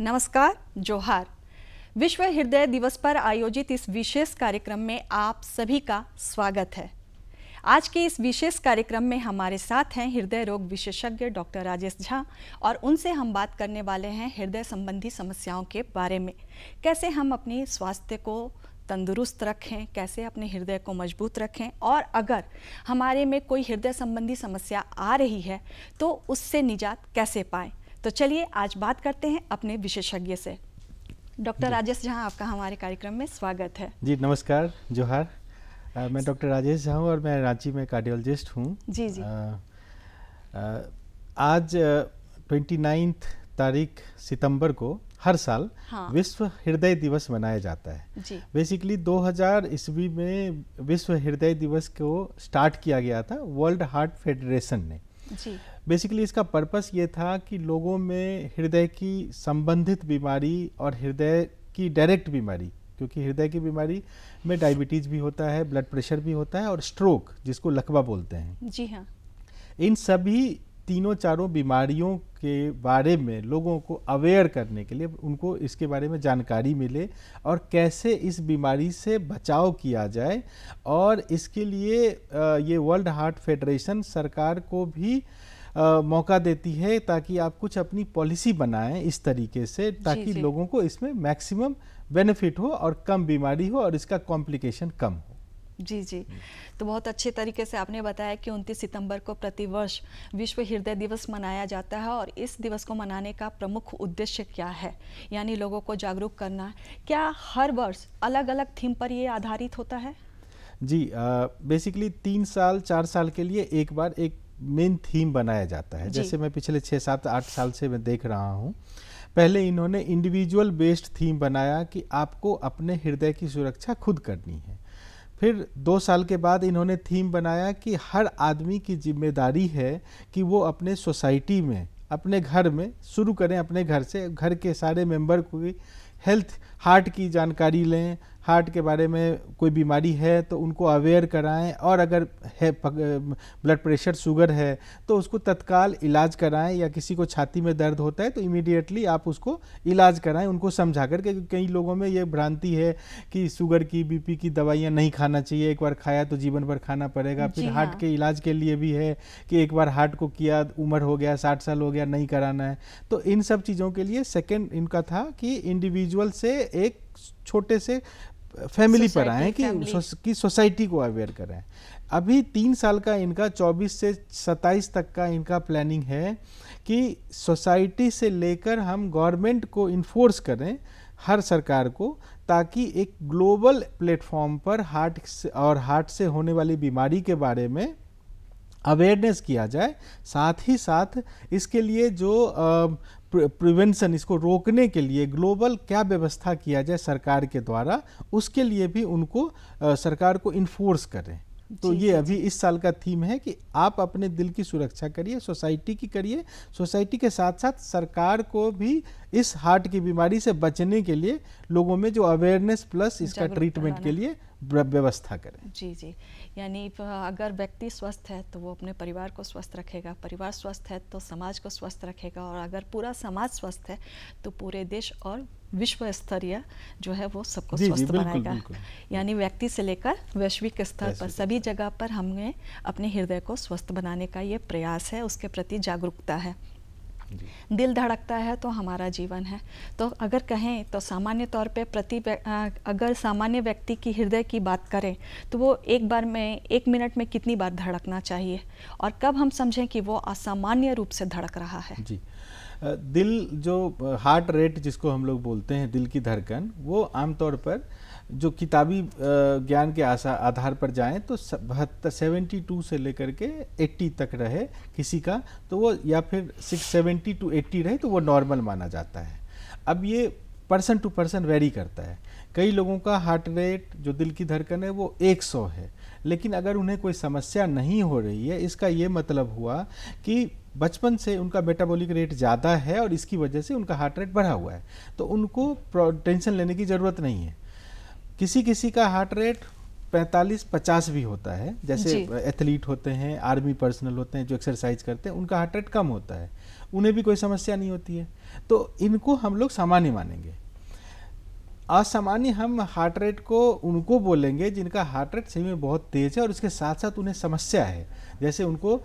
नमस्कार जोहार विश्व हृदय दिवस पर आयोजित इस विशेष कार्यक्रम में आप सभी का स्वागत है आज के इस विशेष कार्यक्रम में हमारे साथ हैं हृदय रोग विशेषज्ञ डॉक्टर राजेश झा और उनसे हम बात करने वाले हैं हृदय संबंधी समस्याओं के बारे में कैसे हम अपने स्वास्थ्य को तंदुरुस्त रखें कैसे अपने हृदय को मजबूत रखें और अगर हमारे में कोई हृदय संबंधी समस्या आ रही है तो उससे निजात कैसे पाएँ तो चलिए आज बात करते हैं अपने विशेषज्ञ से डॉक्टर राजेश झा आपका हमारे कार्यक्रम में स्वागत है जी नमस्कार जोहार मैं डॉक्टर राजेश झा हूँ और मैं रांची में कार्डियोलॉजिस्ट हूँ जी जी आ, आ, आज ट्वेंटी तारीख सितंबर को हर साल हाँ। विश्व हृदय दिवस मनाया जाता है जी। बेसिकली 2000 हजार ईस्वी में विश्व हृदय दिवस को स्टार्ट किया गया था वर्ल्ड हार्ट फेडरेशन ने जी। बेसिकली इसका पर्पस ये था कि लोगों में हृदय की संबंधित बीमारी और हृदय की डायरेक्ट बीमारी क्योंकि हृदय की बीमारी में डायबिटीज भी होता है ब्लड प्रेशर भी होता है और स्ट्रोक जिसको लकवा बोलते हैं जी हाँ इन सभी तीनों चारों बीमारियों के बारे में लोगों को अवेयर करने के लिए उनको इसके बारे में जानकारी मिले और कैसे इस बीमारी से बचाव किया जाए और इसके लिए ये वर्ल्ड हार्ट फेडरेशन सरकार को भी आ, मौका देती है ताकि आप कुछ अपनी पॉलिसी बनाएं इस तरीके से ताकि जी, जी। लोगों को इसमें मैक्सिमम बेनिफिट हो और कम बीमारी हो और इसका कॉम्प्लिकेशन कम हो जी जी तो बहुत अच्छे तरीके से आपने बताया कि 29 सितंबर को प्रतिवर्ष विश्व हृदय दिवस मनाया जाता है और इस दिवस को मनाने का प्रमुख उद्देश्य क्या है यानी लोगों को जागरूक करना क्या हर वर्ष अलग अलग थीम पर ये आधारित होता है जी बेसिकली तीन साल चार साल के लिए एक बार एक मेन थीम बनाया जाता है जैसे मैं पिछले छः सात आठ साल से मैं देख रहा हूँ पहले इन्होंने इंडिविजुअल बेस्ड थीम बनाया कि आपको अपने हृदय की सुरक्षा खुद करनी है फिर दो साल के बाद इन्होंने थीम बनाया कि हर आदमी की जिम्मेदारी है कि वो अपने सोसाइटी में अपने घर में शुरू करें अपने घर से घर के सारे मेंबर को हेल्थ हार्ट की जानकारी लें हार्ट के बारे में कोई बीमारी है तो उनको अवेयर कराएं और अगर है ब्लड प्रेशर शुगर है तो उसको तत्काल इलाज कराएं या किसी को छाती में दर्द होता है तो इमीडिएटली आप उसको इलाज कराएं उनको समझा कर क्योंकि कई लोगों में ये भ्रांति है कि शुगर की बीपी की दवाइयाँ नहीं खाना चाहिए एक बार खाया तो जीवन भर खाना पड़ेगा फिर हार्ट हाँ। के इलाज के लिए भी है कि एक बार हार्ट को किया उम्र हो गया साठ साल हो गया नहीं कराना है तो इन सब चीज़ों के लिए सेकेंड इनका था कि इंडिविजुअल से एक छोटे से फैमिली पर आए कि की सोसाइटी को अवेयर कराएं अभी तीन साल का इनका 24 से 27 तक का इनका प्लानिंग है कि सोसाइटी से लेकर हम गवर्नमेंट को इन्फोर्स करें हर सरकार को ताकि एक ग्लोबल प्लेटफॉर्म पर हार्ट और हार्ट से होने वाली बीमारी के बारे में अवेयरनेस किया जाए साथ ही साथ इसके लिए जो प्रिवेंशन इसको रोकने के लिए ग्लोबल क्या व्यवस्था किया जाए सरकार के द्वारा उसके लिए भी उनको सरकार को इन्फोर्स करें तो ये अभी इस साल का थीम है कि आप अपने दिल की सुरक्षा करिए सोसाइटी की करिए सोसाइटी के साथ साथ सरकार को भी इस हार्ट की बीमारी से बचने के लिए लोगों में जो अवेयरनेस प्लस इसका ट्रीटमेंट के लिए व्यवस्था करें जी जी यानी अगर व्यक्ति स्वस्थ है तो वो अपने परिवार को स्वस्थ रखेगा परिवार स्वस्थ है तो समाज को स्वस्थ रखेगा और अगर पूरा समाज स्वस्थ है तो पूरे देश और विश्व स्तरीय जो है वो सबको स्वस्थ बनाएगा यानी व्यक्ति से लेकर वैश्विक स्तर पर सभी जगह पर हमने अपने हृदय को स्वस्थ बनाने का ये प्रयास है उसके प्रति जागरूकता है दिल धड़कता है तो हमारा जीवन है तो अगर कहें तो सामान्य तौर पे प्रति अगर सामान्य व्यक्ति की हृदय की बात करें तो वो एक बार में एक मिनट में कितनी बार धड़कना चाहिए और कब हम समझें कि वो असामान्य रूप से धड़क रहा है जी दिल जो हार्ट रेट जिसको हम लोग बोलते हैं दिल की धड़कन वो आमतौर पर जो किताबी ज्ञान के आशा आधार पर जाएं तो बहत्तर सेवेंटी टू से लेकर के एट्टी तक रहे किसी का तो वो या फिर सिक्स सेवेंटी टू एट्टी रहे तो वो नॉर्मल माना जाता है अब ये पर्सन टू पर्सन वेरी करता है कई लोगों का हार्ट रेट जो दिल की धड़कन है वो एक सौ है लेकिन अगर उन्हें कोई समस्या नहीं हो रही है इसका ये मतलब हुआ कि बचपन से उनका मेटाबॉलिक रेट ज़्यादा है और इसकी वजह से उनका हार्ट रेट बढ़ा हुआ है तो उनको टेंशन लेने की ज़रूरत नहीं है किसी किसी का हार्ट रेट 45-50 भी होता है जैसे एथलीट होते हैं आर्मी पर्सनल होते हैं जो एक्सरसाइज करते हैं उनका हार्ट रेट कम होता है उन्हें भी कोई समस्या नहीं होती है तो इनको हम लोग सामान्य मानेंगे असामान्य हम हार्ट रेट को उनको बोलेंगे जिनका हार्ट रेट सही में बहुत तेज़ है और उसके साथ साथ उन्हें समस्या है जैसे उनको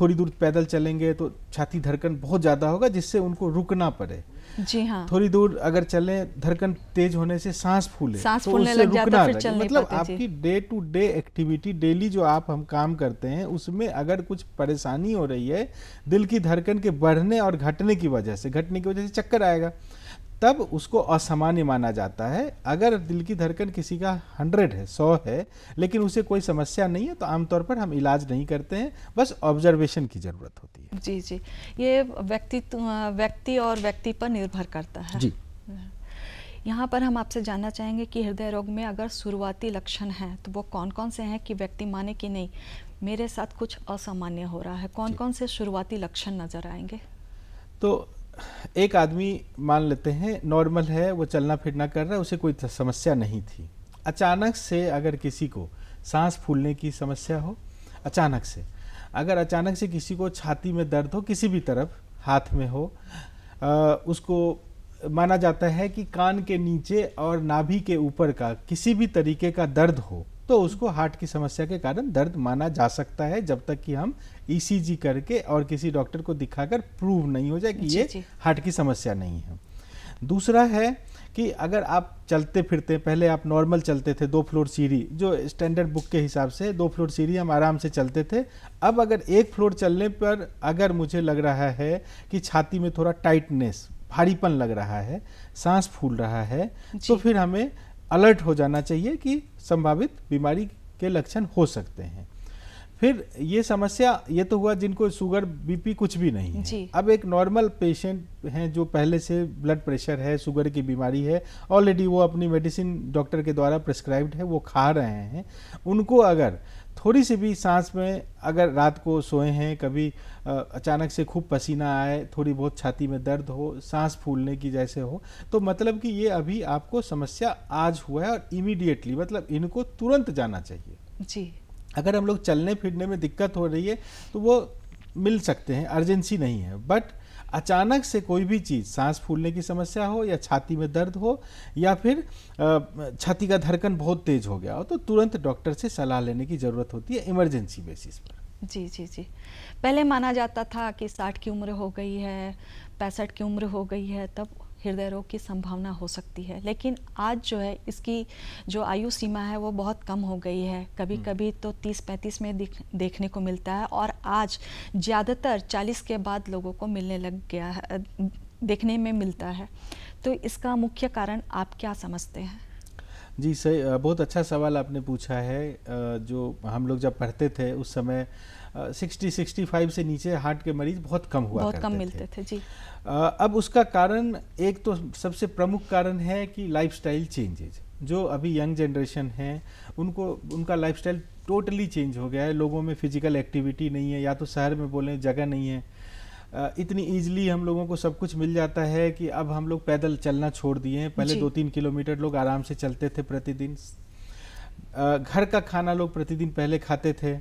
थोड़ी दूर पैदल चलेंगे तो छाती धड़कन बहुत ज़्यादा होगा जिससे उनको रुकना पड़े जी हाँ थोड़ी दूर अगर चले धड़कन तेज होने से सांस फूले सांस तो लग जाता फिर चलने मतलब आपकी day to day activity daily जो आप हम काम करते हैं उसमें अगर कुछ परेशानी हो रही है दिल की धड़कन के बढ़ने और घटने की वजह से घटने की वजह से चक्कर आएगा तब उसको असामान्य माना जाता है अगर दिल की धड़कन किसी का हंड्रेड है सौ है लेकिन उसे कोई समस्या नहीं है तो आमतौर पर हम इलाज नहीं करते हैं बस ऑब्जर्वेशन की ज़रूरत होती है जी जी ये व्यक्ति व्यक्ति और व्यक्ति पर निर्भर करता है जी यहाँ पर हम आपसे जानना चाहेंगे कि हृदय रोग में अगर शुरुआती लक्षण हैं तो वो कौन कौन से हैं कि व्यक्ति माने कि नहीं मेरे साथ कुछ असामान्य हो रहा है कौन कौन से शुरुआती लक्षण नज़र आएंगे तो एक आदमी मान लेते हैं नॉर्मल है वो चलना फिरना कर रहा है उसे कोई समस्या नहीं थी अचानक से अगर किसी को सांस फूलने की समस्या हो अचानक से अगर अचानक से किसी को छाती में दर्द हो किसी भी तरफ हाथ में हो आ, उसको माना जाता है कि कान के नीचे और नाभि के ऊपर का किसी भी तरीके का दर्द हो तो उसको हार्ट की समस्या के कारण दर्द माना जा सकता है जब तक कि हम ईसीजी e करके और किसी डॉक्टर को दिखाकर प्रूव नहीं हो जाए कि ये हार्ट की समस्या नहीं है दूसरा है कि अगर आप चलते फिरते पहले आप नॉर्मल चलते थे दो फ्लोर सीढ़ी जो स्टैंडर्ड बुक के हिसाब से दो फ्लोर सीढ़ी हम आराम से चलते थे अब अगर एक फ्लोर चलने पर अगर मुझे लग रहा है कि छाती में थोड़ा टाइटनेस भारीपन लग रहा है सांस फूल रहा है तो फिर हमें अलर्ट हो जाना चाहिए कि संभावित बीमारी के लक्षण हो सकते हैं फिर ये समस्या ये तो हुआ जिनको शुगर बीपी कुछ भी नहीं है अब एक नॉर्मल पेशेंट हैं जो पहले से ब्लड प्रेशर है शुगर की बीमारी है ऑलरेडी वो अपनी मेडिसिन डॉक्टर के द्वारा प्रिस्क्राइब्ड है वो खा रहे हैं उनको अगर थोड़ी सी भी सांस में अगर रात को सोए हैं कभी अचानक से खूब पसीना आए थोड़ी बहुत छाती में दर्द हो सांस फूलने की जैसे हो तो मतलब कि ये अभी आपको समस्या आज हुआ है और इमीडिएटली मतलब इनको तुरंत जाना चाहिए जी अगर हम लोग चलने फिरने में दिक्कत हो रही है तो वो मिल सकते हैं अर्जेंसी नहीं है बट अचानक से कोई भी चीज़ सांस फूलने की समस्या हो या छाती में दर्द हो या फिर छाती का धड़कन बहुत तेज हो गया हो तो तुरंत डॉक्टर से सलाह लेने की ज़रूरत होती है इमरजेंसी बेसिस पर जी जी जी पहले माना जाता था कि साठ की उम्र हो गई है पैंसठ की उम्र हो गई है तब हृदय रोग की संभावना हो सकती है लेकिन आज जो है इसकी जो आयु सीमा है वो बहुत कम हो गई है कभी कभी हम्म। तो 30-35 में देखने को मिलता है और आज ज़्यादातर 40 के बाद लोगों को मिलने लग गया है देखने में मिलता है तो इसका मुख्य कारण आप क्या समझते हैं जी सही बहुत अच्छा सवाल आपने पूछा है जो हम लोग जब पढ़ते थे उस समय सिक्सटी सिक्सटी फाइव से नीचे हार्ट के मरीज बहुत कम हुआ बहुत कम मिलते थे, थे जी आ, अब उसका कारण एक तो सबसे प्रमुख कारण है कि लाइफ स्टाइल चेंजेज जो अभी यंग जनरेशन है उनको उनका लाइफ स्टाइल टोटली चेंज हो गया है लोगों में फिजिकल एक्टिविटी नहीं है या तो शहर में बोलें जगह नहीं है इतनी ईजिली हम लोगों को सब कुछ मिल जाता है कि अब हम लोग पैदल चलना छोड़ दिए हैं पहले दो तीन किलोमीटर लोग आराम से चलते थे प्रतिदिन घर का खाना लोग प्रतिदिन पहले खाते थे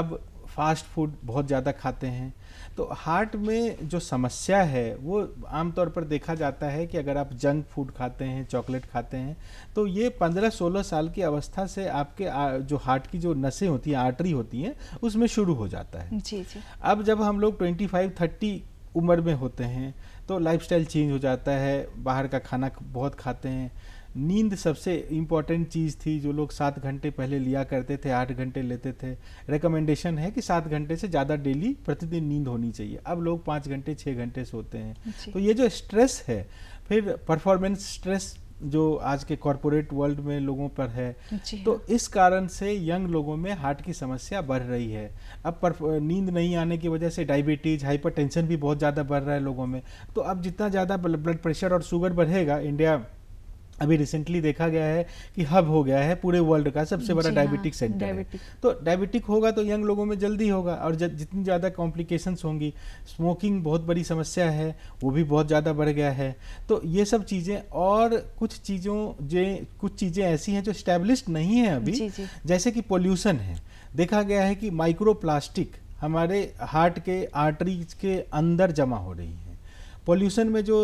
अब फास्ट फूड बहुत ज़्यादा खाते हैं तो हार्ट में जो समस्या है वो आमतौर पर देखा जाता है कि अगर आप जंक फूड खाते हैं चॉकलेट खाते हैं तो ये 15-16 साल की अवस्था से आपके जो हार्ट की जो नसें होती हैं आर्टरी होती हैं उसमें शुरू हो जाता है जी जी अब जब हम लोग 25-30 उम्र में होते हैं तो लाइफस्टाइल चेंज हो जाता है बाहर का खाना बहुत खाते हैं नींद सबसे इम्पॉर्टेंट चीज़ थी जो लोग सात घंटे पहले लिया करते थे आठ घंटे लेते थे रिकमेंडेशन है कि सात घंटे से ज़्यादा डेली प्रतिदिन नींद होनी चाहिए अब लोग पाँच घंटे छः घंटे सोते हैं तो ये जो स्ट्रेस है फिर परफॉर्मेंस स्ट्रेस जो आज के कॉरपोरेट वर्ल्ड में लोगों पर है तो इस कारण से यंग लोगों में हार्ट की समस्या बढ़ रही है अब पर नींद नहीं आने की वजह से डायबिटीज हाइपरटेंशन भी बहुत ज़्यादा बढ़ रहा है लोगों में तो अब जितना ज़्यादा ब्लड प्रेशर और शुगर बढ़ेगा इंडिया अभी रिसेंटली देखा गया है कि हब हो गया है पूरे वर्ल्ड का सबसे बड़ा डायबिटिक सेंटर डायबिटिक तो डायबिटिक होगा तो यंग लोगों में जल्दी होगा और ज, जितनी ज़्यादा कॉम्प्लिकेशंस होंगी स्मोकिंग बहुत बड़ी समस्या है वो भी बहुत ज़्यादा बढ़ गया है तो ये सब चीज़ें और कुछ चीज़ों जे कुछ चीज़ें ऐसी हैं जो स्टैब्लिश नहीं है अभी जी, जी. जैसे कि पोल्यूशन है देखा गया है कि माइक्रो हमारे हार्ट के आर्टरीज के अंदर जमा हो रही है पॉल्यूशन में जो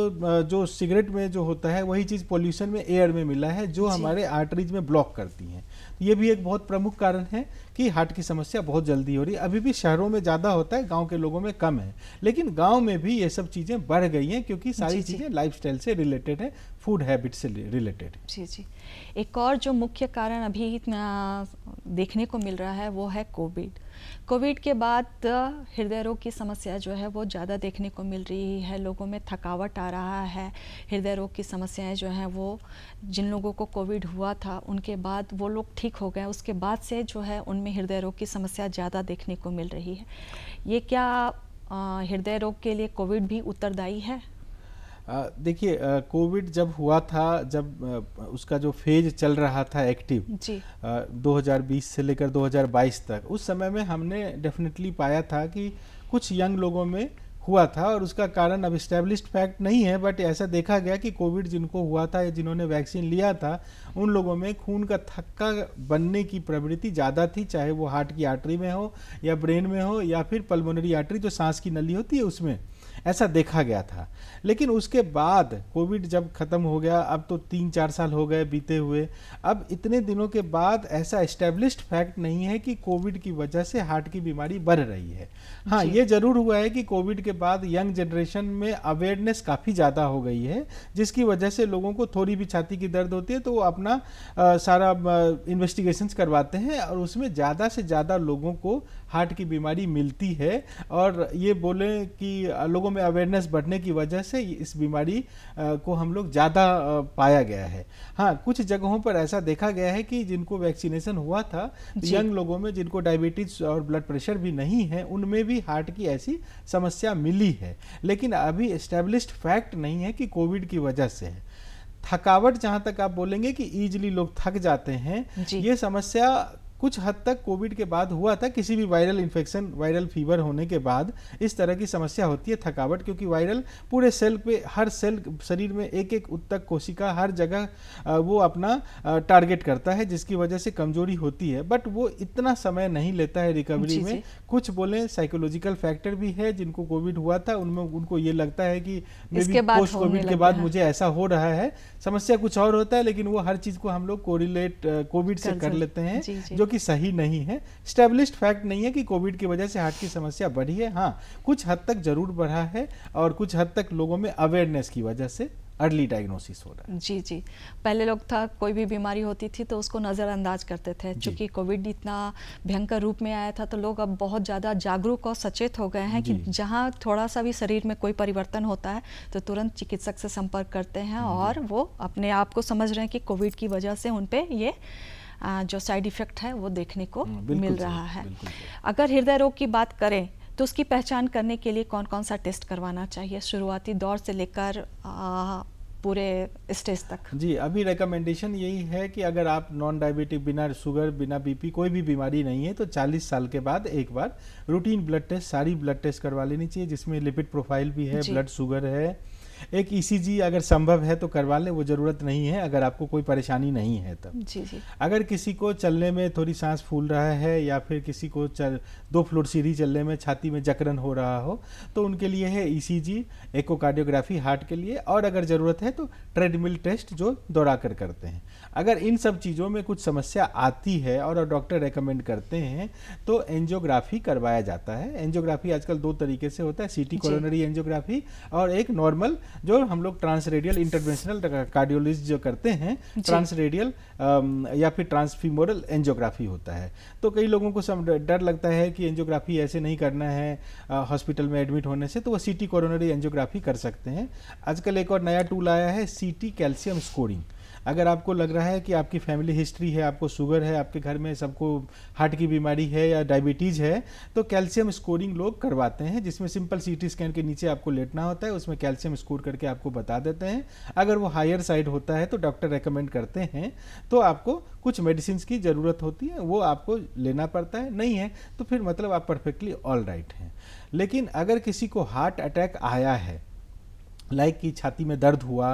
जो सिगरेट में जो होता है वही चीज़ पॉल्यूशन में एयर में मिला है जो हमारे आर्टरीज में ब्लॉक करती हैं तो ये भी एक बहुत प्रमुख कारण है कि हार्ट की समस्या बहुत जल्दी हो रही है अभी भी शहरों में ज़्यादा होता है गाँव के लोगों में कम है लेकिन गाँव में भी ये सब चीज़ें बढ़ गई हैं क्योंकि सारी चीज़ें लाइफ से रिलेटेड है फूड हैबिट से रिलेटेड जी जी एक और जो मुख्य कारण अभी देखने को मिल रहा है वो है कोविड कोविड के बाद हृदय रोग की समस्या जो है वो ज़्यादा देखने को मिल रही है लोगों में थकावट आ रहा है हृदय रोग की समस्याएं जो हैं वो जिन लोगों को कोविड हुआ था उनके बाद वो लोग ठीक हो गए उसके बाद से जो है उनमें हृदय रोग की समस्या ज़्यादा देखने को मिल रही है ये क्या हृदय रोग के लिए कोविड भी उत्तरदायी है देखिए कोविड जब हुआ था जब आ, उसका जो फेज चल रहा था एक्टिव जी आ, 2020 से लेकर 2022 तक उस समय में हमने डेफिनेटली पाया था कि कुछ यंग लोगों में हुआ था और उसका कारण अब इस्टेब्लिश फैक्ट नहीं है बट ऐसा देखा गया कि कोविड जिनको हुआ था या जिन्होंने वैक्सीन लिया था उन लोगों में खून का थक्का बनने की प्रवृत्ति ज़्यादा थी चाहे वो हार्ट की आर्टरी में हो या ब्रेन में हो या फिर पल्मोनरी आर्टरी जो सांस की नली होती है उसमें ऐसा देखा गया था लेकिन उसके बाद कोविड जब ख़त्म हो गया अब तो तीन चार साल हो गए बीते हुए अब इतने दिनों के बाद ऐसा इस्टेब्लिश्ड फैक्ट नहीं है कि कोविड की वजह से हार्ट की बीमारी बढ़ रही है हाँ ये ज़रूर हुआ है कि कोविड के बाद यंग जनरेशन में अवेयरनेस काफ़ी ज़्यादा हो गई है जिसकी वजह से लोगों को थोड़ी भी छाती की दर्द होती है तो वो अपना आ, सारा इन्वेस्टिगेशन करवाते हैं और उसमें ज़्यादा से ज़्यादा लोगों को हार्ट की बीमारी मिलती है और ये बोले कि लोगों में अवेयरनेस बढ़ने की वजह से इस बीमारी को हम लोग ज़्यादा पाया गया है हाँ कुछ जगहों पर ऐसा देखा गया है कि जिनको वैक्सीनेशन हुआ था यंग लोगों में जिनको डायबिटीज और ब्लड प्रेशर भी नहीं है उनमें भी हार्ट की ऐसी समस्या मिली है लेकिन अभी इस्टेब्लिश फैक्ट नहीं है कि कोविड की वजह से है थकावट जहाँ तक आप बोलेंगे कि ईजिली लोग थक जाते हैं ये समस्या कुछ हद तक कोविड के बाद हुआ था किसी भी वायरल इन्फेक्शन वायरल फीवर होने के बाद इस तरह की समस्या होती है थकावट क्योंकि वायरल पूरे सेल पे हर सेल शरीर में एक एक उत्तक कोशिका हर जगह वो अपना टारगेट करता है जिसकी वजह से कमजोरी होती है बट वो इतना समय नहीं लेता है रिकवरी में कुछ बोले साइकोलॉजिकल फैक्टर भी है जिनको कोविड हुआ था उनमें उनको ये लगता है कि इसके बाद पोस्ट कोविड के बाद मुझे ऐसा हो रहा है समस्या कुछ और होता है लेकिन वो हर चीज को हम लोग कोरिलेट कोविड से कर लेते हैं जी, जी. जो कि सही नहीं है स्टेब्लिश फैक्ट नहीं है कि कोविड की वजह से हार्ट की समस्या बढ़ी है हाँ कुछ हद तक जरूर बढ़ा है और कुछ हद तक लोगों में अवेयरनेस की वजह से अर्ली डायग्नोसिस हो रहा है जी जी पहले लोग था कोई भी बीमारी होती थी तो उसको नज़रअंदाज करते थे क्योंकि कोविड इतना भयंकर रूप में आया था तो लोग अब बहुत ज़्यादा जागरूक और सचेत हो गए हैं कि जहाँ थोड़ा सा भी शरीर में कोई परिवर्तन होता है तो तुरंत चिकित्सक से संपर्क करते हैं और वो अपने आप को समझ रहे हैं कि कोविड की वजह से उन पर ये जो साइड इफ़ेक्ट है वो देखने को हाँ, मिल रहा है अगर हृदय रोग की बात करें तो उसकी पहचान करने के लिए कौन कौन सा टेस्ट करवाना चाहिए शुरुआती दौर से लेकर पूरे स्टेज तक जी अभी रिकमेंडेशन यही है कि अगर आप नॉन डायबिटिक बिना शुगर बिना बीपी कोई भी बीमारी नहीं है तो 40 साल के बाद एक बार रूटीन ब्लड टेस्ट सारी ब्लड टेस्ट करवा लेनी चाहिए जिसमें लिपिड प्रोफाइल भी है ब्लड शुगर है एक ई e अगर संभव है तो करवा लें वो ज़रूरत नहीं है अगर आपको कोई परेशानी नहीं है तब जी जी अगर किसी को चलने में थोड़ी सांस फूल रहा है या फिर किसी को चल दो फ्लोर सीढ़ी चलने में छाती में जकड़न हो रहा हो तो उनके लिए है ई सी एकोकार्डियोग्राफी हार्ट के लिए और अगर ज़रूरत है तो ट्रेडमिल टेस्ट जो दौड़ा कर करते हैं अगर इन सब चीज़ों में कुछ समस्या आती है और डॉक्टर रेकमेंड करते हैं तो एंजियोग्राफी करवाया जाता है एंजियोग्राफी आजकल दो तरीके से होता है सीटी कोरोनरी एंजियोग्राफी और एक नॉर्मल जो हम लोग ट्रांसरेडियल इंटरवेंशनल कार्डियोलॉजी जो करते हैं ट्रांसरेडियल um, या फिर ट्रांसफीमोरल एंजियोग्राफी होता है तो कई लोगों को सम डर लगता है कि एंजियोग्राफी ऐसे नहीं करना है हॉस्पिटल uh, में एडमिट होने से तो वो सीटी टी एंजियोग्राफी कर सकते हैं आजकल एक और नया टूल आया है सीटी कैल्शियम स्कोरिंग अगर आपको लग रहा है कि आपकी फैमिली हिस्ट्री है आपको शुगर है आपके घर में सबको हार्ट की बीमारी है या डायबिटीज़ है तो कैल्शियम स्कोरिंग लोग करवाते हैं जिसमें सिंपल सी स्कैन के नीचे आपको लेटना होता है उसमें कैल्शियम स्कोर करके आपको बता देते हैं अगर वो हायर साइड होता है तो डॉक्टर रेकमेंड करते हैं तो आपको कुछ मेडिसिन की ज़रूरत होती है वो आपको लेना पड़ता है नहीं है तो फिर मतलब आप परफेक्टली ऑल राइट हैं लेकिन अगर किसी को हार्ट अटैक आया है लाइक की छाती में दर्द हुआ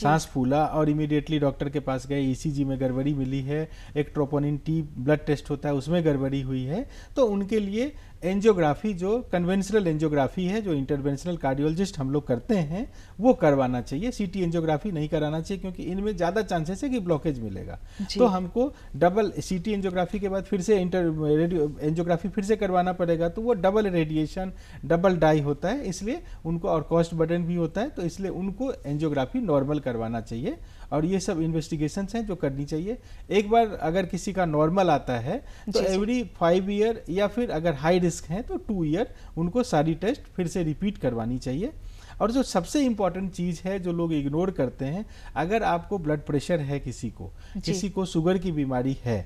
सांस फूला और इमीडिएटली डॉक्टर के पास गए ई e में गड़बड़ी मिली है एक ट्रोपोनिन टी ब्लड टेस्ट होता है उसमें गड़बड़ी हुई है तो उनके लिए एंजियोग्राफी जो कन्वेंशनल एंजियोग्राफी है जो इंटरवेंशनल कार्डियोलॉजिस्ट हम लोग करते हैं वो करवाना चाहिए सीटी एंजियोग्राफी नहीं कराना चाहिए क्योंकि इनमें ज़्यादा चांसेस है कि ब्लॉकेज मिलेगा तो हमको डबल सीटी एंजियोग्राफी के बाद फिर से इंटर रेडियो एंजियोग्राफी फिर से करवाना पड़ेगा तो वो डबल रेडिएशन डबल डाई होता है इसलिए उनको और कॉस्ट बर्डन भी होता है तो इसलिए उनको एंजियोग्राफी नॉर्मल करवाना चाहिए और ये सब इन्वेस्टिगेशन हैं जो करनी चाहिए एक बार अगर किसी का नॉर्मल आता है तो एवरी फाइव ईयर या फिर अगर हाई रिस्क है तो टू ईयर उनको सारी टेस्ट फिर से रिपीट करवानी चाहिए और जो सबसे इम्पॉर्टेंट चीज़ है जो लोग इग्नोर करते हैं अगर आपको ब्लड प्रेशर है किसी को किसी को शुगर की बीमारी है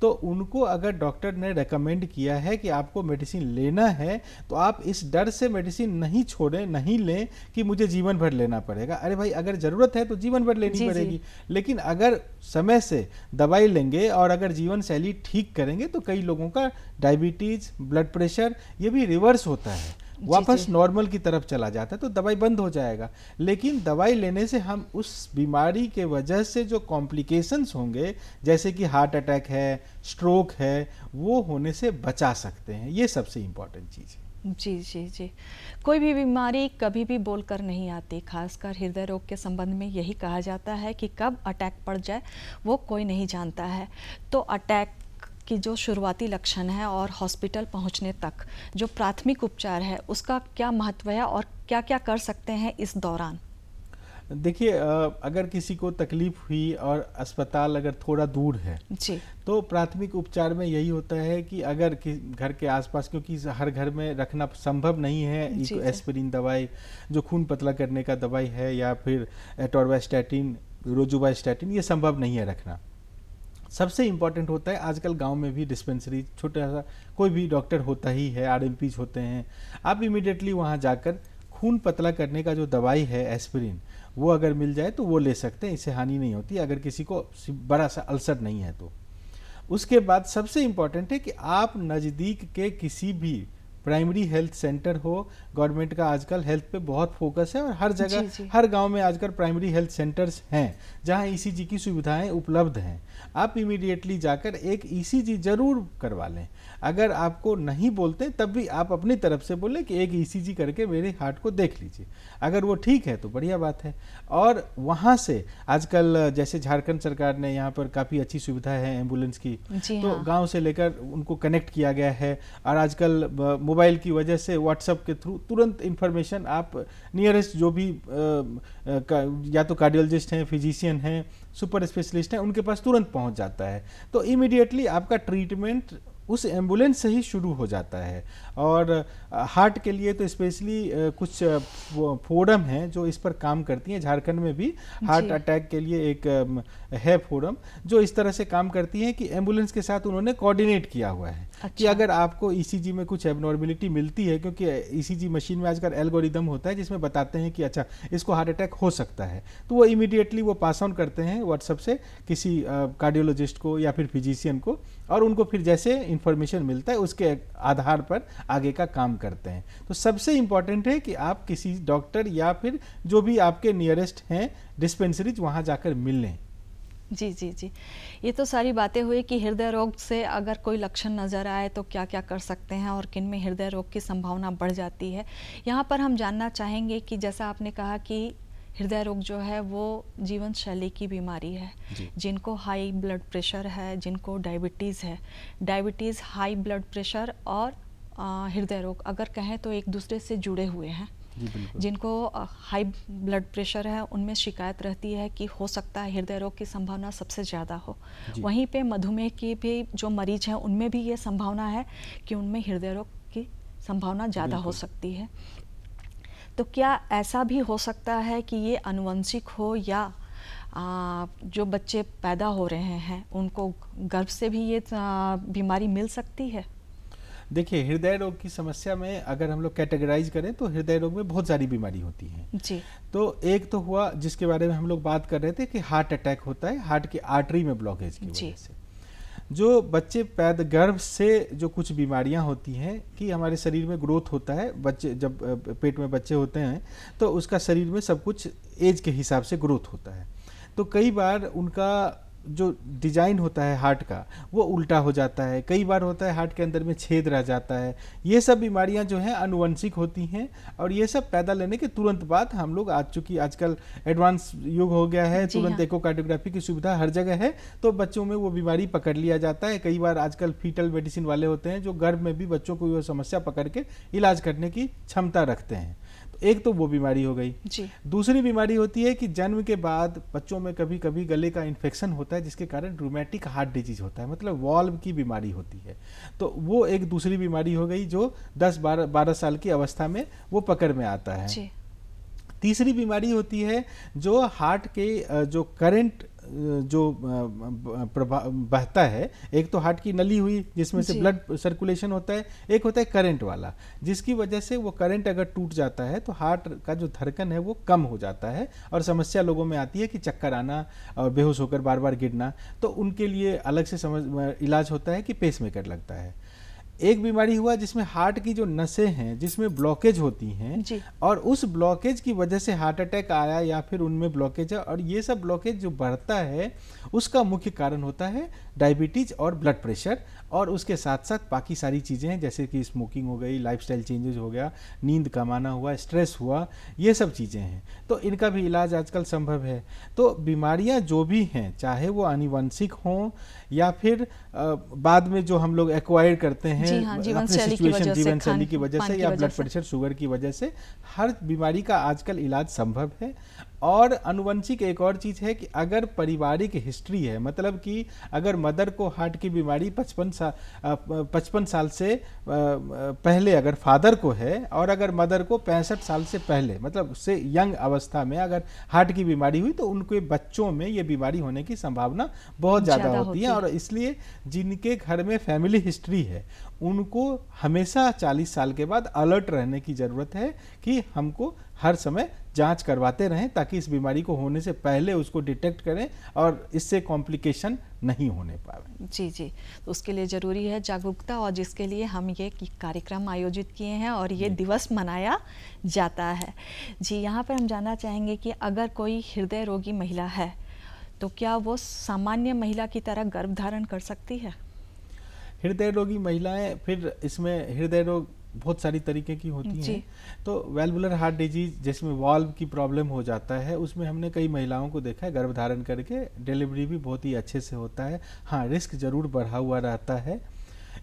तो उनको अगर डॉक्टर ने रिकमेंड किया है कि आपको मेडिसिन लेना है तो आप इस डर से मेडिसिन नहीं छोड़ें नहीं लें कि मुझे जीवन भर लेना पड़ेगा अरे भाई अगर ज़रूरत है तो जीवन भर लेनी जी, पड़ेगी जी. लेकिन अगर समय से दवाई लेंगे और अगर जीवन शैली ठीक करेंगे तो कई लोगों का डायबिटीज़ ब्लड प्रेशर ये भी रिवर्स होता है वापस नॉर्मल की तरफ चला जाता है तो दवाई बंद हो जाएगा लेकिन दवाई लेने से हम उस बीमारी के वजह से जो कॉम्प्लिकेशंस होंगे जैसे कि हार्ट अटैक है स्ट्रोक है वो होने से बचा सकते हैं ये सबसे इम्पॉर्टेंट चीज़ है जी जी जी कोई भी बीमारी कभी भी बोलकर नहीं आती खासकर हृदय रोग के संबंध में यही कहा जाता है कि कब अटैक पड़ जाए वो कोई नहीं जानता है तो अटैक कि जो शुरुआती लक्षण है और हॉस्पिटल पहुंचने तक जो प्राथमिक उपचार है उसका क्या महत्व है और क्या क्या कर सकते हैं इस दौरान देखिए अगर किसी को तकलीफ हुई और अस्पताल अगर थोड़ा दूर है जी तो प्राथमिक उपचार में यही होता है कि अगर कि घर के आसपास क्योंकि हर घर में रखना संभव नहीं है एस्पिरिन दवाई जो खून पतला करने का दवाई है या फिर एटोरवास्टैटिन रोजुबास्टैटिन ये संभव नहीं है रखना सबसे इम्पॉर्टेंट होता है आजकल गांव में भी डिस्पेंसरी छोटा सा कोई भी डॉक्टर होता ही है आर होते हैं आप इमिडिएटली वहाँ जाकर खून पतला करने का जो दवाई है एस्पिरिन वो अगर मिल जाए तो वो ले सकते हैं इससे हानि नहीं होती अगर किसी को बड़ा सा अल्सर नहीं है तो उसके बाद सबसे इम्पॉर्टेंट है कि आप नज़दीक के किसी भी प्राइमरी हेल्थ सेंटर हो गवर्नमेंट का आजकल हेल्थ पे बहुत फोकस है और हर जगह जी, जी. हर गांव में आजकल प्राइमरी हेल्थ सेंटर्स हैं जहां ईसीजी e की सुविधाएं उपलब्ध हैं आप इमीडिएटली जाकर एक ईसीजी e जरूर करवा लें अगर आपको नहीं बोलते तब भी आप अपनी तरफ से बोलें कि एक ईसीजी e करके मेरे हार्ट को देख लीजिए अगर वो ठीक है तो बढ़िया बात है और वहाँ से आजकल जैसे झारखंड सरकार ने यहाँ पर काफ़ी अच्छी सुविधा है एम्बुलेंस की तो हाँ। गाँव से लेकर उनको कनेक्ट किया गया है और आजकल मोबाइल की वजह से व्हाट्सएप के थ्रू तुरंत इन्फॉर्मेशन आप नियरेस्ट जो भी या तो कार्डियोलॉजिस्ट हैं फिजिशियन हैं सुपर स्पेशलिस्ट हैं उनके पास तुरंत पहुंच जाता है तो इमीडिएटली आपका ट्रीटमेंट उस एम्बुलेंस से ही शुरू हो जाता है और हार्ट के लिए तो स्पेशली कुछ फोरम हैं जो इस पर काम करती हैं झारखंड में भी हार्ट अटैक के लिए एक है फोरम जो इस तरह से काम करती हैं कि एम्बुलेंस के साथ उन्होंने कोऑर्डिनेट किया हुआ है अच्छा। कि अगर आपको ईसीजी में कुछ एबनॉर्मिलिटी मिलती है क्योंकि ईसीजी मशीन में आजकल एल्गोरिदम होता है जिसमें बताते हैं कि अच्छा इसको हार्ट अटैक हो सकता है तो वो इमीडिएटली वो पास ऑन करते हैं व्हाट्सअप से किसी कार्डियोलॉजिस्ट को या फिर फिजिशियन को और उनको फिर जैसे इन्फॉर्मेशन मिलता है उसके आधार पर आगे का काम करते हैं तो सबसे इम्पॉर्टेंट है कि आप किसी डॉक्टर या फिर जो भी आपके नियरेस्ट हैं डिस्पेंसरीज वहाँ जाकर मिल लें जी जी जी ये तो सारी बातें हुई कि हृदय रोग से अगर कोई लक्षण नज़र आए तो क्या क्या कर सकते हैं और किन में हृदय रोग की संभावना बढ़ जाती है यहाँ पर हम जानना चाहेंगे कि जैसा आपने कहा कि हृदय रोग जो है वो जीवन शैली की बीमारी है जिनको हाई ब्लड प्रेशर है जिनको डायबिटीज़ है डायबिटीज़ हाई ब्लड प्रेशर और हृदय रोग अगर कहें तो एक दूसरे से जुड़े हुए हैं जिनको हाई ब्लड प्रेशर है उनमें शिकायत रहती है कि हो सकता है हृदय रोग की संभावना सबसे ज़्यादा हो वहीं पे मधुमेह की भी जो मरीज हैं उनमें भी ये संभावना है कि उनमें हृदय रोग की संभावना ज़्यादा हो सकती है तो क्या ऐसा भी हो सकता है कि ये अनुवंशिक हो या आ, जो बच्चे पैदा हो रहे हैं उनको गर्भ से भी ये बीमारी मिल सकती है देखिए हृदय रोग की समस्या में अगर हम लोग कैटेगराइज करें तो हृदय रोग में बहुत सारी बीमारी होती है जी तो एक तो हुआ जिसके बारे में हम लोग बात कर रहे थे कि हार्ट अटैक होता है हार्ट के आर्टरी में ब्लॉकेज की वजह से जो बच्चे पैद गर्भ से जो कुछ बीमारियां होती हैं कि हमारे शरीर में ग्रोथ होता है बच्चे जब पेट में बच्चे होते हैं तो उसका शरीर में सब कुछ एज के हिसाब से ग्रोथ होता है तो कई बार उनका जो डिजाइन होता है हार्ट का वो उल्टा हो जाता है कई बार होता है हार्ट के अंदर में छेद रह जाता है ये सब बीमारियां जो हैं अनुवंशिक होती हैं और ये सब पैदा लेने के तुरंत बाद हम लोग आज चूंकि आजकल एडवांस युग हो गया है तुरंत हाँ। एकोकार्डियोग्राफी की सुविधा हर जगह है तो बच्चों में वो बीमारी पकड़ लिया जाता है कई बार आजकल फीटल मेडिसिन वाले होते हैं जो गर्भ में भी बच्चों को यह समस्या पकड़ के इलाज करने की क्षमता रखते हैं एक तो वो बीमारी हो गई जी दूसरी बीमारी होती है कि जन्म के बाद बच्चों में कभी कभी गले का इन्फेक्शन होता है जिसके कारण रूमेटिक हार्ट डिजीज होता है मतलब वॉल्व की बीमारी होती है तो वो एक दूसरी बीमारी हो गई जो दस बारह बारह साल की अवस्था में वो पकड़ में आता है तीसरी बीमारी होती है जो हार्ट के जो करंट जो बहता है एक तो हार्ट की नली हुई जिसमें से ब्लड सर्कुलेशन होता है एक होता है करंट वाला जिसकी वजह से वो करंट अगर टूट जाता है तो हार्ट का जो धड़कन है वो कम हो जाता है और समस्या लोगों में आती है कि चक्कर आना और बेहोश होकर बार बार गिरना तो उनके लिए अलग से समझ इलाज होता है कि पेस लगता है एक बीमारी हुआ जिसमें हार्ट की जो नसें हैं जिसमें ब्लॉकेज होती हैं और उस ब्लॉकेज की वजह से हार्ट अटैक आया या फिर उनमें ब्लॉकेज है और ये सब ब्लॉकेज जो बढ़ता है उसका मुख्य कारण होता है डायबिटीज़ और ब्लड प्रेशर और उसके साथ साथ बाकी सारी चीज़ें हैं जैसे कि स्मोकिंग हो गई लाइफस्टाइल चेंजेस हो गया नींद कमाना हुआ स्ट्रेस हुआ ये सब चीज़ें हैं तो इनका भी इलाज आजकल संभव है तो बीमारियां जो भी हैं चाहे वो अनिवंशिक हों या फिर बाद में जो हम लोग एक्वायर करते हैं हाँ, जीवन सिचुएशन जीवन शैली की वजह से या ब्लड प्रेशर शुगर की वजह से हर बीमारी का आजकल इलाज संभव है और अनुवंशिक एक और चीज़ है कि अगर पारिवारिक हिस्ट्री है मतलब कि अगर मदर को हार्ट की बीमारी पचपन साल पचपन साल से पहले अगर फादर को है और अगर मदर को पैंसठ साल से पहले मतलब उससे यंग अवस्था में अगर हार्ट की बीमारी हुई तो उनके बच्चों में ये बीमारी होने की संभावना बहुत ज़्यादा होती, होती है और इसलिए जिनके घर में फैमिली हिस्ट्री है उनको हमेशा 40 साल के बाद अलर्ट रहने की ज़रूरत है कि हमको हर समय जांच करवाते रहें ताकि इस बीमारी को होने से पहले उसको डिटेक्ट करें और इससे कॉम्प्लिकेशन नहीं होने पाए जी जी तो उसके लिए ज़रूरी है जागरूकता और जिसके लिए हम ये कार्यक्रम आयोजित किए हैं और ये दिवस मनाया जाता है जी यहाँ पर हम जानना चाहेंगे कि अगर कोई हृदय रोगी महिला है तो क्या वो सामान्य महिला की तरह गर्भ धारण कर सकती है हृदय रोगी महिलाएं फिर इसमें हृदय रोग बहुत सारी तरीके की होती हैं तो वेलबुलर हार्ट डिजीज जिसमें वॉल्व की प्रॉब्लम हो जाता है उसमें हमने कई महिलाओं को देखा है गर्भधारण करके डिलीवरी भी बहुत ही अच्छे से होता है हाँ रिस्क ज़रूर बढ़ा हुआ रहता है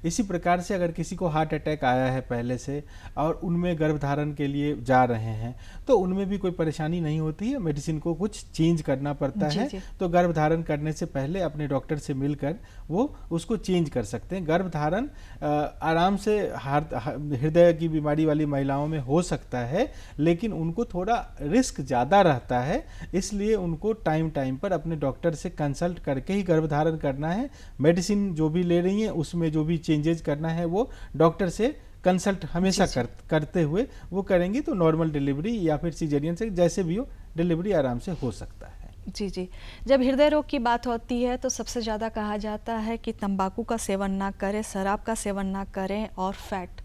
इसी प्रकार से अगर किसी को हार्ट अटैक आया है पहले से और उनमें गर्भधारण के लिए जा रहे हैं तो उनमें भी कोई परेशानी नहीं होती है मेडिसिन को कुछ चेंज करना पड़ता जी, है जी। तो गर्भधारण करने से पहले अपने डॉक्टर से मिलकर वो उसको चेंज कर सकते हैं गर्भधारण आराम से हृदय की बीमारी वाली महिलाओं में हो सकता है लेकिन उनको थोड़ा रिस्क ज़्यादा रहता है इसलिए उनको टाइम टाइम पर अपने डॉक्टर से कंसल्ट करके ही गर्भधारण करना है मेडिसिन जो भी ले रही हैं उसमें जो भी चेंजेज करना है वो डॉक्टर से कंसल्ट हमेशा कर, करते हुए वो करेंगी तो नॉर्मल डिलीवरी या फिर सीजेरियन से जैसे भी हो डिलीवरी आराम से हो सकता है जी जी जब हृदय रोग की बात होती है तो सबसे ज़्यादा कहा जाता है कि तंबाकू का सेवन ना करें शराब का सेवन ना करें और फैट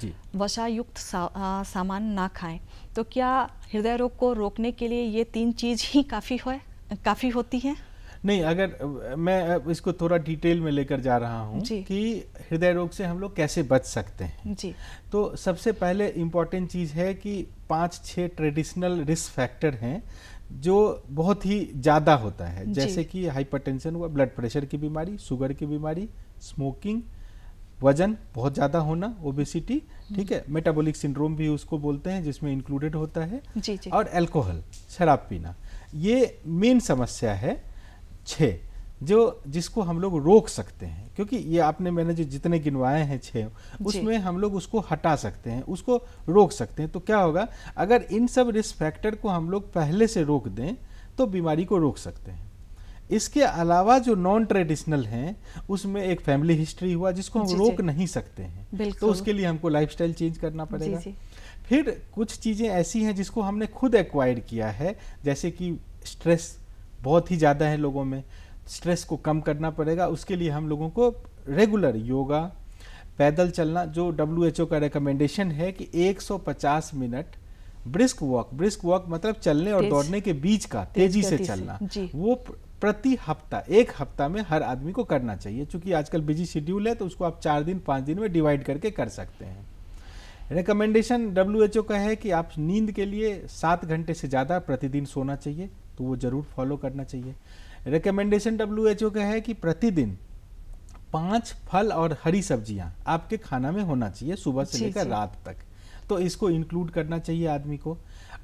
जी वसायुक्त सा, सामान ना खाएं तो क्या हृदय रोग को रोकने के लिए ये तीन चीज़ ही काफ़ी हो काफ़ी होती है नहीं अगर मैं इसको थोड़ा डिटेल में लेकर जा रहा हूँ कि हृदय रोग से हम लोग कैसे बच सकते हैं जी तो सबसे पहले इम्पॉर्टेंट चीज़ है कि पांच छह ट्रेडिशनल रिस्क फैक्टर हैं जो बहुत ही ज़्यादा होता है जैसे कि हाइपरटेंशन हुआ ब्लड प्रेशर की बीमारी शुगर की बीमारी स्मोकिंग वजन बहुत ज़्यादा होना ओबेसिटी ठीक है मेटाबॉलिक सिंड्रोम भी उसको बोलते हैं जिसमें इंक्लूडेड होता है जी, जी. और अल्कोहल शराब पीना ये मेन समस्या है छः जो जिसको हम लोग रोक सकते हैं क्योंकि ये आपने मैंने जो जितने गिनवाए हैं छः उसमें हम लोग उसको हटा सकते हैं उसको रोक सकते हैं तो क्या होगा अगर इन सब रिस्क फैक्टर को हम लोग पहले से रोक दें तो बीमारी को रोक सकते हैं इसके अलावा जो नॉन ट्रेडिशनल हैं उसमें एक फैमिली हिस्ट्री हुआ जिसको हम रोक नहीं सकते हैं तो उसके लिए हमको लाइफ चेंज करना पड़ेगा जी, जी. फिर कुछ चीज़ें ऐसी हैं जिसको हमने खुद एक्वायर किया है जैसे कि स्ट्रेस बहुत ही ज़्यादा है लोगों में स्ट्रेस को कम करना पड़ेगा उसके लिए हम लोगों को रेगुलर योगा पैदल चलना जो डब्ल्यू का रिकमेंडेशन है कि 150 minute brisk walk brisk walk मतलब चलने और दौड़ने के बीच का तेजी, तेजी से चलना वो प्रति हफ्ता एक हफ्ता में हर आदमी को करना चाहिए क्योंकि आजकल बिजी शेड्यूल है तो उसको आप चार दिन पाँच दिन में डिवाइड करके कर सकते हैं रिकमेंडेशन डब्ल्यू का है कि आप नींद के लिए सात घंटे से ज़्यादा प्रतिदिन सोना चाहिए तो वो ज़रूर फॉलो करना चाहिए रिकमेंडेशन डब्ल्यू एच ओ का है कि प्रतिदिन पांच फल और हरी सब्जियां आपके खाना में होना चाहिए सुबह से लेकर रात तक तो इसको इंक्लूड करना चाहिए आदमी को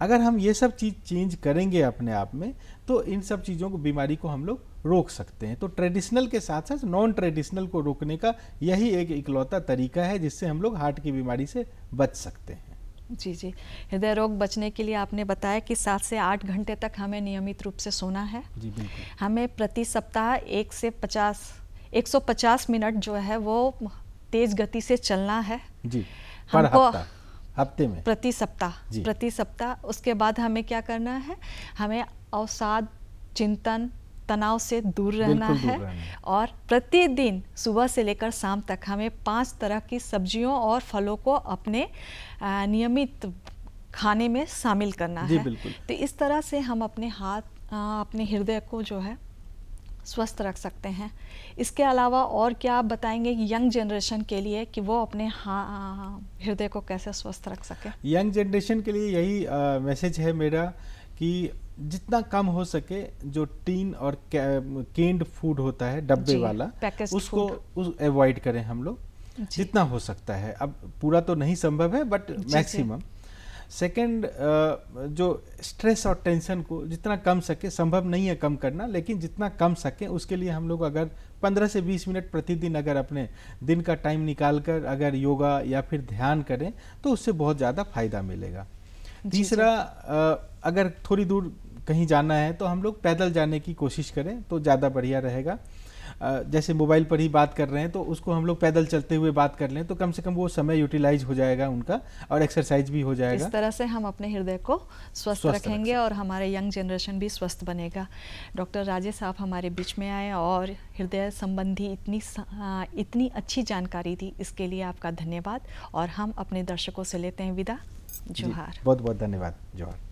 अगर हम ये सब चीज़ चेंज करेंगे अपने आप में तो इन सब चीज़ों को बीमारी को हम लोग रोक सकते हैं तो ट्रेडिशनल के साथ साथ नॉन ट्रेडिशनल को रोकने का यही एक इकलौता तरीका है जिससे हम लोग हार्ट की बीमारी से बच सकते हैं जी जी हृदय रोग बचने के लिए आपने बताया कि सात से आठ घंटे तक हमें नियमित रूप से सोना है जी बिल्कुल हमें प्रति सप्ताह एक से पचास एक सौ पचास मिनट जो है वो तेज गति से चलना है जी पर हमको हफ्ते में प्रति सप्ताह प्रति सप्ताह उसके बाद हमें क्या करना है हमें अवसाद चिंतन तनाव से दूर रहना दूर है रहना। और प्रतिदिन सुबह से लेकर शाम तक हमें पांच तरह की सब्जियों और फलों को अपने नियमित खाने में शामिल करना है तो इस तरह से हम अपने हाथ अपने हृदय को जो है स्वस्थ रख सकते हैं इसके अलावा और क्या आप बताएंगे यंग जनरेशन के लिए कि वो अपने हाँ हृदय को कैसे स्वस्थ रख सके यंग जनरेशन के लिए यही मैसेज है मेरा कि जितना कम हो सके जो टीन और केंड फूड होता है डब्बे वाला उसको उस अवॉइड करें हम लोग जितना हो सकता है अब पूरा तो नहीं संभव है बट मैक्सिमम सेकंड जो स्ट्रेस और टेंशन को जितना कम सके संभव नहीं है कम करना लेकिन जितना कम सके उसके लिए हम लोग अगर 15 से 20 मिनट प्रतिदिन अगर अपने दिन का टाइम निकाल कर अगर योगा या फिर ध्यान करें तो उससे बहुत ज़्यादा फायदा मिलेगा तीसरा अगर थोड़ी दूर कहीं जाना है तो हम लोग पैदल जाने की कोशिश करें तो ज़्यादा बढ़िया रहेगा जैसे मोबाइल पर ही बात कर रहे हैं तो उसको हम लोग पैदल चलते हुए बात कर लें तो कम से कम वो समय यूटिलाइज हो जाएगा उनका और एक्सरसाइज भी हो जाएगा इस तरह से हम अपने हृदय को स्वस्थ, स्वस्थ रखेंगे और हमारे यंग जनरेशन भी स्वस्थ बनेगा डॉक्टर राजेश साहब हमारे बीच में आए और हृदय संबंधी इतनी इतनी अच्छी जानकारी थी इसके लिए आपका धन्यवाद और हम अपने दर्शकों से लेते हैं विदा जोहार बहुत बहुत धन्यवाद जोहार